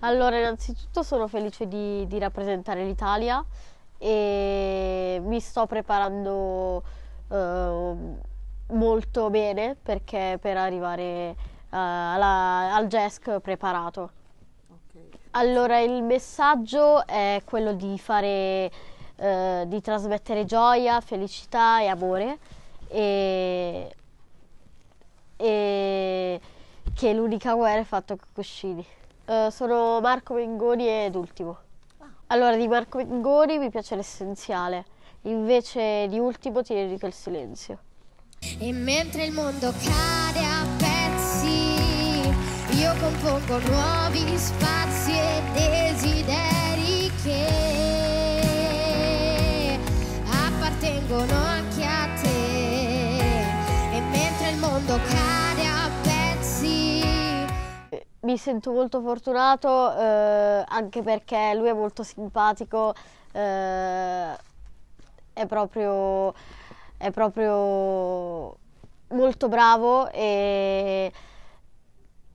Allora, innanzitutto sono felice di, di rappresentare l'Italia e mi sto preparando eh, molto bene perché per arrivare eh, alla, al GESC preparato. Okay. Allora, il messaggio è quello di fare, eh, di trasmettere gioia, felicità e amore e, e che l'unica guerra è fatta con cuscini. Eh, sono Marco Mengoni ed ultimo. Ah. Allora, di Marco Mengoni mi piace l'essenziale, invece di ultimo ti dedico il silenzio. E mentre il mondo cade a pezzi, io compongo nuovi spazi e desideri che appartengono anche a te. E mentre il mondo cade mi sento molto fortunato eh, anche perché lui è molto simpatico, eh, è, proprio, è, proprio, molto bravo e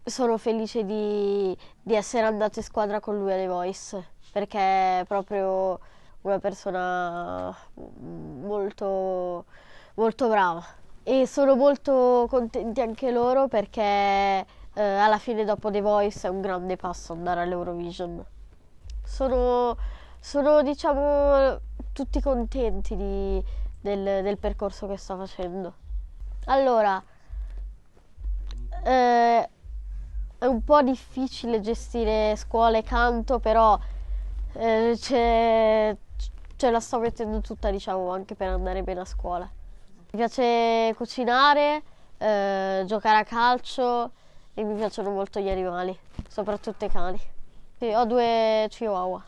sono felice di, di essere andato in squadra con lui alle Voice perché è proprio una persona molto, molto brava e sono molto contenti anche loro perché eh, alla fine dopo The Voice è un grande passo andare all'Eurovision. Sono, sono diciamo, tutti contenti di, del, del, percorso che sto facendo. Allora, eh, è un po' difficile gestire scuola e canto, però eh, ce la sto mettendo tutta, diciamo, anche per andare bene a scuola. Mi piace cucinare, eh, giocare a calcio, e mi piacciono molto gli animali, soprattutto i cani. Sì, ho due chihuahua.